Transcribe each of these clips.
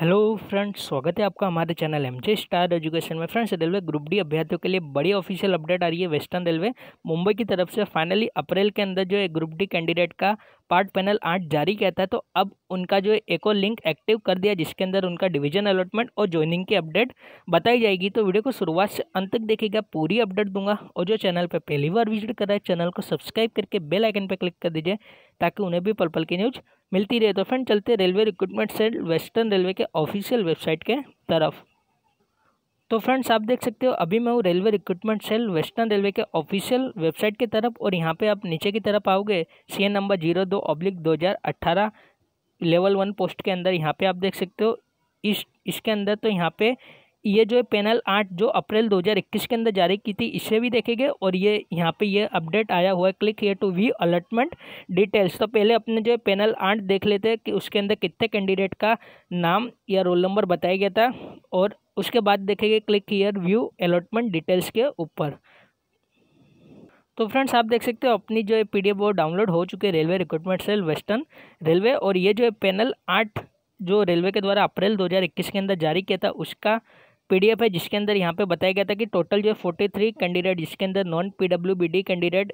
hello friends स्वागत है आपका हमारे channel M J star education में फ्रेंड्स रेलवे ग्रुप डी अभ्यर्थियों के लिए बड़ी ऑफिशियल अपडेट आ रही है वेस्टर्न रेलवे मुंबई की तरफ से फाइनली अप्रैल के अंदर जो है ग्रुप डी कैंडिडेट का पार्ट पैनल आठ जारी कहता है तो अब उनका जो एक एको लिंक एक्टिव कर दिया जिसके अंदर उनका डिवीजन अलॉटमेंट और ज्वाइनिंग की अपडेट बताई जाएगी तो वीडियो को शुरुआत से अंत तक देखेगा पूरी अपडेट दूंगा और जो चैनल पर पहली बार विजिट कर रहा है चैनल को सब्सक्राइब करके बेल आइकन पर क्लिक कर दीजिए ताकि उन्हें भी पल पल की न्यूज़ मिलती रहे तो फ्रेंड चलते railway recruitment cell western railway के ऑफिशियल वेबसाइट के तरफ तो फ्रेंड्स आप देख सकते हो अभी मैं हूँ railway recruitment cell western railway के ऑफिशियल वेबसाइट की तरफ और यहाँ पे आप नीचे की तरफ आओगे सी एन नंबर जीरो दो ऑब्लिक दो हज़ार अट्ठारह लेवल वन पोस्ट के अंदर यहाँ पे आप देख सकते हो इस इसके अंदर तो यहाँ पे ये जो है पैनल आठ जो अप्रैल 2021 के अंदर जारी की थी इसे भी देखेंगे और ये यहाँ पे ये अपडेट आया हुआ है click here to view allotment details तो पहले अपने जो है पैनल आठ देख लेते हैं कि उसके अंदर कितने कैंडिडेट का नाम या रोल नंबर बताया गया था और उसके बाद देखेंगे click here view allotment details के ऊपर तो फ्रेंड्स आप देख सकते हो अपनी जो है पी वो डाउनलोड हो चुके railway recruitment cell western railway और ये जो है पैनल आठ जो रेलवे के द्वारा अप्रैल 2021 के अंदर जारी किया था उसका पीडीएफ है जिसके अंदर यहाँ पे बताया गया था कि टोटल जो है फोर्टी थ्री कैंडिडेट जिसके अंदर नॉन पीडब्ल्यूबीडी कैंडिडेट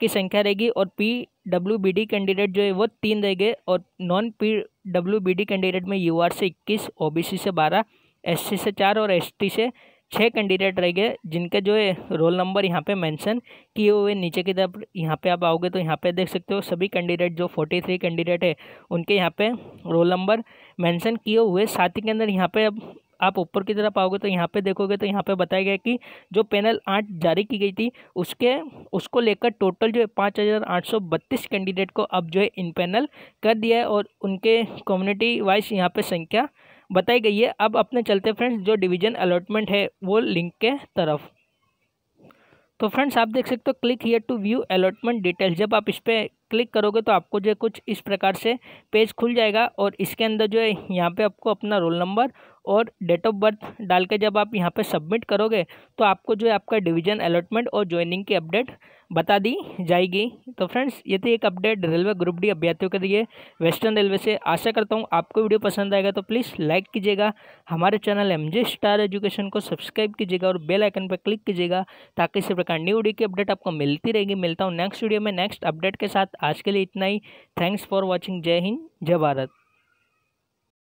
की संख्या रहेगी और P W B D candidate जो है वो तीन रहेंगे और non P W B D candidate में यू आर से इक्कीस ओ बी सी से बारह एस सी से चार और एस टी से छः कैंडिडेट रहेंगे जिनके जो है रोल नंबर यहाँ पे मेंशन किए हुए नीचे की तरफ यहाँ पे आप आओगे तो यहाँ पे देख सकते हो सभी कैंडिडेट जो फोर्टी थ्री कैंडिडेट है उनके यहाँ पे रोल नंबर मेंशन किए हुए साथ ही के अंदर यहाँ पे अब आप ऊपर की तरफ आओगे तो यहाँ पे देखोगे तो यहाँ पे बताया गया कि जो पैनल आठ जारी की गई थी उसके उसको लेकर टोटल जो है पाँच हज़ार आठ सौ बत्तीस कैंडिडेट को अब जो है इन पैनल कर दिया है और उनके कम्युनिटी वाइज यहाँ पे संख्या बताई गई है अब अपने चलते फ्रेंड्स जो डिवीजन अलॉटमेंट है वो लिंक के तरफ तो फ्रेंड्स आप देख सकते हो click here to view allotment details जब आप इस पर क्लिक करोगे तो आपको जो है कुछ इस प्रकार से पेज खुल जाएगा और इसके अंदर जो है यहाँ पे आपको अपना रोल नंबर और डेट ऑफ बर्थ डाल के जब आप यहाँ पे सबमिट करोगे तो आपको जो है आपका डिवीजन अलॉटमेंट और ज्वाइनिंग की अपडेट बता दी जाएगी तो फ्रेंड्स ये थी एक अपडेट रेलवे ग्रुप डी अभ्यर्थियों के लिए वेस्टर्न रेलवे से आशा करता हूँ आपको वीडियो पसंद आएगा तो प्लीज़ लाइक कीजिएगा हमारे channel M J star education को सब्सक्राइब कीजिएगा और बेल आइकन पर क्लिक कीजिएगा ताकि इसी प्रकार न्यू वीडियो की अपडेट आपको मिलती रहेगी मिलता हूँ नेक्स्ट वीडियो में नेक्स्ट अपडेट के साथ आज के लिए इतना ही थैंक्स फॉर वॉचिंग जय हिंद जय भारत